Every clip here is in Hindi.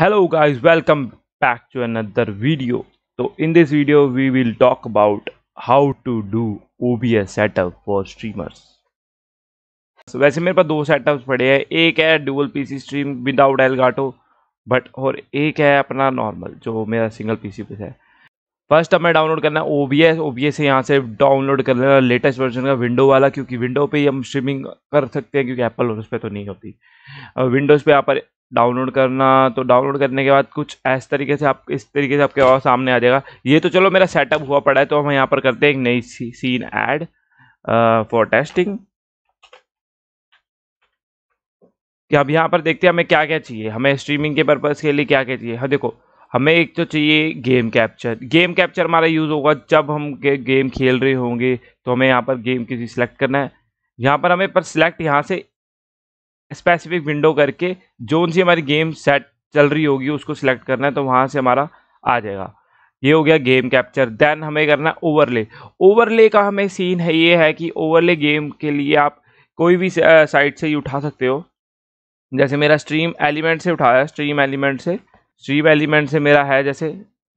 hello guys welcome back to another video so in this video we will talk about how to do obs setup for streamers वैसे मेरे पास दो सेटअप पड़े हैं एक है dual PC stream without Elgato but और एक है अपना नॉर्मल जो मेरा सिंगल पीसी पे है फर्स्ट हमें डाउनलोड करना है ओबीएस ओबीएस से यहाँ से डाउनलोड कर लेना लेटेस्ट वर्जन का विंडो वाला क्योंकि विंडो पे ही हम स्ट्रीमिंग कर सकते हैं क्योंकि एप्पल उस पर तो नहीं होती विंडोज़ पे यहाँ पर डाउनलोड करना तो डाउनलोड करने के बाद कुछ ऐसे तरीके से आप इस तरीके से आपके और सामने आ जाएगा ये तो चलो मेरा सेटअप हुआ पड़ा है तो हम यहाँ पर करते हैं एक नई सी, सीन ऐड फॉर टेस्टिंग कि अब यहाँ पर देखते हैं हमें क्या क्या चाहिए हमें स्ट्रीमिंग के पर्पज़ के लिए क्या क्या चाहिए हाँ देखो हमें एक तो चाहिए गेम कैप्चर गेम कैप्चर हमारा यूज़ होगा जब हम गे, गेम खेल रहे होंगे तो हमें यहाँ पर गेम किसी सिलेक्ट करना है यहाँ पर हमें पर सिलेक्ट यहाँ से स्पेसिफिक विंडो करके जोन सी हमारी गेम सेट चल रही होगी उसको सिलेक्ट करना है तो वहाँ से हमारा आ जाएगा ये हो गया गेम कैप्चर देन हमें करना है ओवरले ओवरले का हमें सीन है ये है कि ओवरले गेम के लिए आप कोई भी साइट से ही उठा सकते हो जैसे मेरा स्ट्रीम एलिमेंट से उठाया स्ट्रीम एलिमेंट से स्ट्रीम एलिमेंट से मेरा है जैसे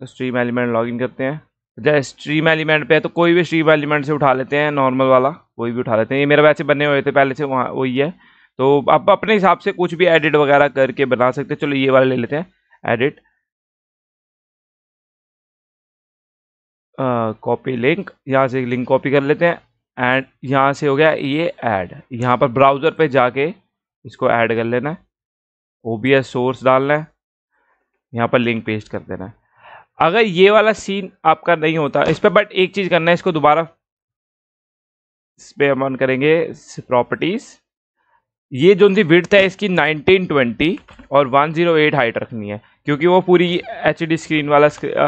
स्ट्रीम एलिमेंट लॉगिन करते हैं जैसे स्ट्रीम एलिमेंट पे है तो कोई भी स्ट्रीम एलिमेंट से उठा लेते हैं नॉर्मल वाला कोई भी उठा लेते हैं ये मेरा वैसे बने हुए थे पहले से वहाँ वही है तो आप अपने हिसाब से कुछ भी एडिट वगैरह करके बना सकते हैं चलो ये वाला ले लेते हैं एडिट कॉपी लिंक यहाँ से लिंक कॉपी कर लेते हैं एंड यहाँ से हो गया ये ऐड यहाँ पर ब्राउज़र पे जाके इसको ऐड कर लेना है ओ बी एस सोर्स डालना है यहाँ पर लिंक पेस्ट कर देना है अगर ये वाला सीन आपका नहीं होता इस पर बट एक चीज़ करना है इसको दोबारा इस पर हम ऑन करेंगे प्रॉपर्टीज़ ये जो उनकी विड्थ है इसकी 1920 और 108 हाइट रखनी है क्योंकि वो पूरी एच स्क्रीन वाला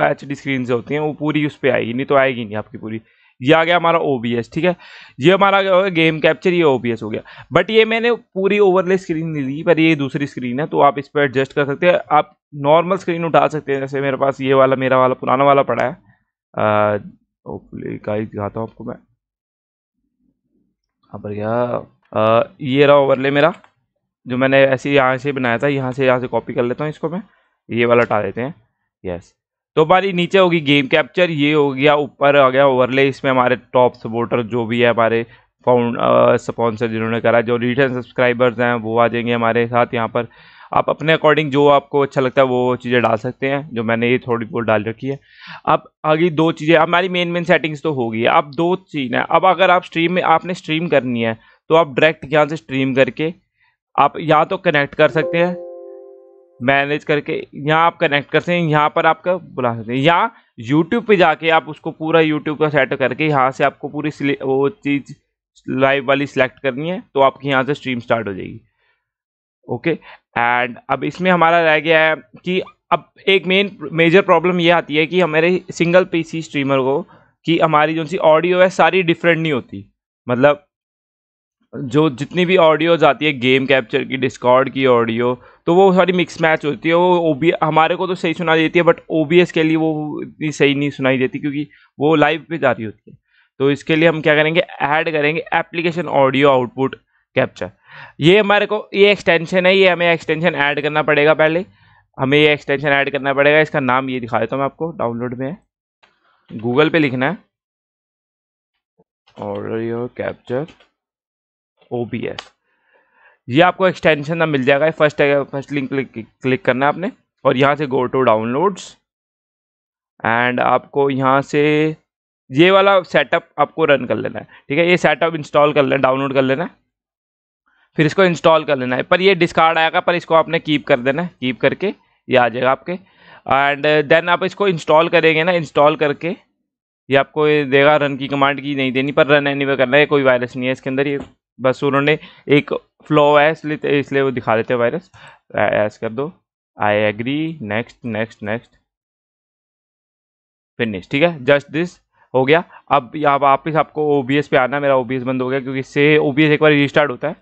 एच डी स्क्रीन से होती हैं वो पूरी उस पर आएगी नहीं तो आएगी नहीं आपकी पूरी ये आ गया हमारा ओ ठीक है ये हमारा क्या गया गेम कैप्चर ये ओ हो गया बट ये मैंने पूरी ओवरले स्क्रीन नहीं दी पर ये दूसरी स्क्रीन है तो आप इस पर एडजस्ट कर सकते हैं आप नॉर्मल स्क्रीन उठा सकते हैं जैसे मेरे पास ये वाला मेरा वाला पुराना वाला पड़ा है आ, दिखाता हूँ आपको मैं यहाँ पर गया आ, ये रहा ओवरले मेरा जो मैंने ऐसे यहाँ से बनाया था यहाँ से यहाँ से कॉपी कर लेता हूँ इसको मैं ये वाला हटा देते हैं यस तो हमारी नीचे होगी गेम कैप्चर ये हो गया ऊपर आ गया ओवरले इसमें हमारे टॉप सपोर्टर जो भी है हमारे फाउंड स्पॉन्सर जिन्होंने करा जो रिटर्न सब्सक्राइबर्स हैं वो आ जाएंगे हमारे साथ यहाँ पर आप अपने अकॉर्डिंग जो आपको अच्छा लगता है वो चीज़ें डाल सकते हैं जो मैंने ये थोड़ी बहुत डाल रखी है अब आगे दो चीज़ें हमारी मेन मेन सेटिंग्स तो होगी अब दो चीज़ है अब अगर आप स्ट्रीम में आपने स्ट्रीम करनी है तो आप डायरेक्ट यहाँ से स्ट्रीम करके आप यहाँ तो कनेक्ट कर सकते हैं मैनेज करके यहाँ आप कनेक्ट कर सकते हैं यहाँ पर आपका बुला सकते हैं यहाँ यूट्यूब पे जाके आप उसको पूरा यूट्यूब का सेट करके यहाँ से आपको पूरी वो चीज़ लाइव वाली सिलेक्ट करनी है तो आपकी यहाँ से स्ट्रीम स्टार्ट हो जाएगी ओके एंड अब इसमें हमारा रह गया है कि अब एक मेन मेजर प्रॉब्लम ये आती है कि हमारे सिंगल पीसी स्ट्रीमर को कि हमारी जो सी ऑडियो है सारी डिफरेंट नहीं होती मतलब जो जितनी भी ऑडियोज आती है गेम कैप्चर की डिस्कॉर्ड की ऑडियो तो वो सारी मिक्स मैच होती है वो ओ हमारे को तो सही सुनाई देती है बट ओ के लिए वो इतनी सही नहीं सुनाई देती क्योंकि वो लाइव पे जा रही होती है तो इसके लिए हम क्या करेंगे ऐड करेंगे एप्लीकेशन ऑडियो आउटपुट कैप्चर ये हमारे को ये एक्सटेंशन है ये हमें एक्सटेंशन ऐड करना पड़ेगा पहले हमें ये एक्सटेंशन ऐड करना पड़ेगा इसका नाम ये दिखा देता हूँ मैं आपको डाउनलोड में गूगल पे लिखना है audio capture O B S ये आपको एक्सटेंशन ना मिल जाएगा फर्स्ट फर्स्ट लिंक क्लिक करना है आपने और यहाँ से गो टू डाउनलोड्स एंड आपको यहाँ से ये वाला सेटअप आपको रन कर लेना है ठीक है ये सेटअप इंस्टॉल कर लेना डाउनलोड कर लेना है फिर इसको इंस्टॉल कर लेना है पर ये डिस्कार्ड आएगा पर इसको आपने कीप कर देना है कीप करके ये आ जाएगा आपके एंड देन आप इसको इंस्टॉल करेंगे ना इंस्टॉल करके ये आपको देगा रन की कमांड की नहीं देनी पर रन एनी वे करना है कोई वायरस नहीं है इसके अंदर ये बस उन्होंने एक फ्लो है इसलिए तो, इसलिए वो दिखा देते हैं वायरस ऐस कर दो I agree next next next finish ठीक है जस्ट दिस हो गया अब आप वापस आपको ओ बी पे आना मेरा ओ बंद हो गया क्योंकि इससे ओ एक बार रिस्टार्ट होता है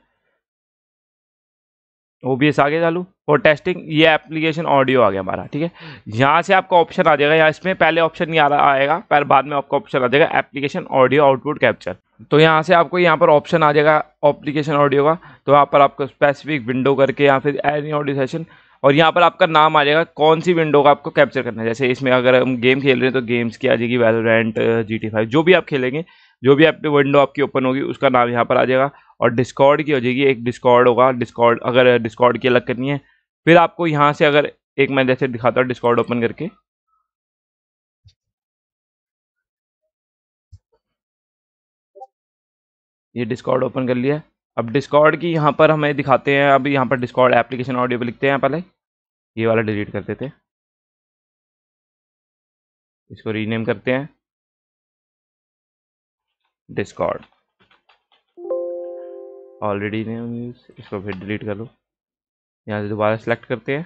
ओ बी एस आ गया चालू और टेस्टिंग ये एप्लीकेशन ऑडियो आ गया हमारा ठीक है यहाँ से आपका ऑप्शन आ जाएगा यहाँ इसमें पहले ऑप्शन नहीं आ रहा आएगा पर बाद में आपका ऑप्शन आ जाएगा एप्लीकेशन ऑडियो आउटपुट कैप्चर तो यहाँ से आपको यहाँ पर ऑप्शन आ जाएगा ऑप्लीकेशन ऑडियो का तो यहाँ पर आपको स्पेसिफिक विंडो करके या फिर एनी ऑडियो सेशन और यहाँ पर आपका नाम आ जाएगा कौन सी विंडो का आपको कैप्चर करना है जैसे इसमें अगर हम गेम खेल रहे हैं तो गेम्स की आ जाएगी वेलोरेंट जी टी फाइव जो भी आप खेलेंगे जो भी आपकी विंडो आपकी ओपन होगी उसका नाम यहाँ पर आ जाएगा और डिस्कॉर्ड की हो जाएगी एक डिस्कॉर्ड होगा डिस्कॉर्ड अगर डिस्कॉर्ड की अलग करनी है फिर आपको यहाँ से अगर एक मैं जैसे दिखाता हूँ डिस्कॉर्ड ओपन करके ये डिस्कॉर्ड ओपन कर लिया अब डिस्कॉर्ड की यहाँ पर हमें दिखाते हैं अब यहाँ पर डिस्कॉर्ड एप्लीकेशन ऑडियो पर लिखते हैं पहले ये वाला डिलीट करते थे इसको रीनेम करते हैं डिस्कॉर्ड ऑलरेडी नेम यूज इसको फिर डिलीट कर लो यहाँ से दोबारा सेलेक्ट करते हैं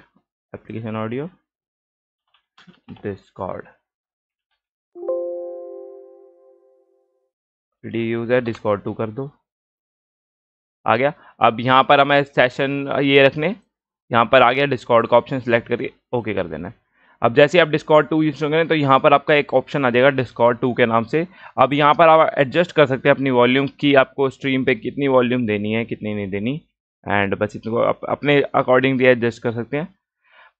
एप्लीकेशन ऑडियो डिस्कॉर्ड डी यूज़ है डिस्कॉर्ड टू कर दो आ गया अब यहाँ पर हमें सेशन ये रखने यहाँ पर आ गया डिस्कॉर्ड का ऑप्शन सेलेक्ट करके ओके कर देना अब जैसे आप डिस्कॉर्ड टू यूज़ करें तो यहाँ पर आपका एक ऑप्शन आ जाएगा डिस्कॉर्ड टू के नाम से अब यहाँ पर आप एडजस्ट कर सकते हैं अपनी वॉल्यूम की आपको स्ट्रीम पे कितनी वॉल्यूम देनी है कितनी नहीं देनी एंड बस इतने को आप अपने अकॉर्डिंग भी एडजस्ट कर सकते हैं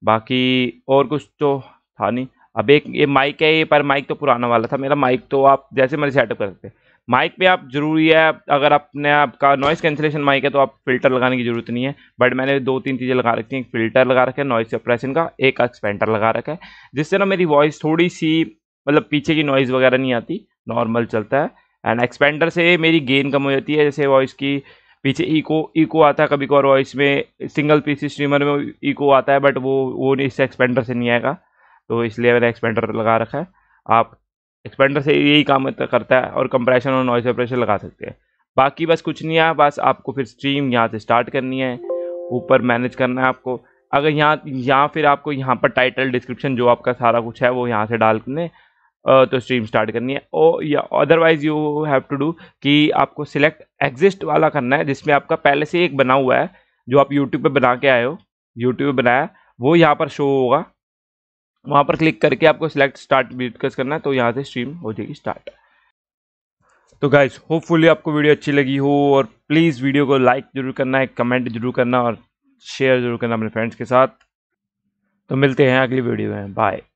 बाकी और कुछ तो था नहीं अब एक ये माइक है ये पर माइक तो पुराना वाला था मेरा माइक तो आप जैसे मर्जी सेटअप कर सकते हैं माइक पे आप जरूरी है अगर अपने आपका नॉइस कैंसिलेशन माइक है तो आप फिल्टर लगाने की जरूरत नहीं है बट मैंने दो तीन चीज़ें लगा रखी हैं एक फिल्टर लगा रखा है नॉइस सप्रेशन का एक एक्सपेंडर लगा रखा है जिससे ना मेरी वॉइस थोड़ी सी मतलब पीछे की नॉइज़ वगैरह नहीं आती नॉर्मल चलता है एंड एक्सपेंडर से मेरी गेन कम हो जाती है जैसे वॉइस की पीछे इको इको आता है कभी कभार वॉइस में सिंगल पीसी स्ट्रीमर में इको आता है बट वो वो इस एक्सपेंडर से नहीं आएगा तो इसलिए मैंने एक्सपेंडर लगा रखा है आप एक्सपेंडर से यही काम करता है और कंप्रेशन और नॉइस सेपरेशन लगा सकते हैं बाकी बस कुछ नहीं है बस आपको फिर स्ट्रीम यहाँ से स्टार्ट करनी है ऊपर मैनेज करना है आपको अगर यहाँ यहाँ फिर आपको यहाँ पर टाइटल डिस्क्रिप्शन जो आपका सारा कुछ है वो यहाँ से डाल ने तो स्ट्रीम स्टार्ट करनी है और या otherwise you have to do कि आपको सिलेक्ट एग्जिस्ट वाला करना है जिसमें आपका पहले से एक बना हुआ है जो आप यूट्यूब पे बना के आए हो यूट्यूब पे बनाया वो यहाँ पर शो होगा वहाँ पर क्लिक करके आपको सिलेक्ट स्टार्ट डिस्कस करना है तो यहाँ से स्ट्रीम हो जाएगी स्टार्ट तो गाइज होपफुली आपको वीडियो अच्छी लगी हो और प्लीज़ वीडियो को लाइक जरूर करना है कमेंट जरूर करना और शेयर जरूर करना अपने फ्रेंड्स के साथ तो मिलते हैं अगली वीडियो में बाय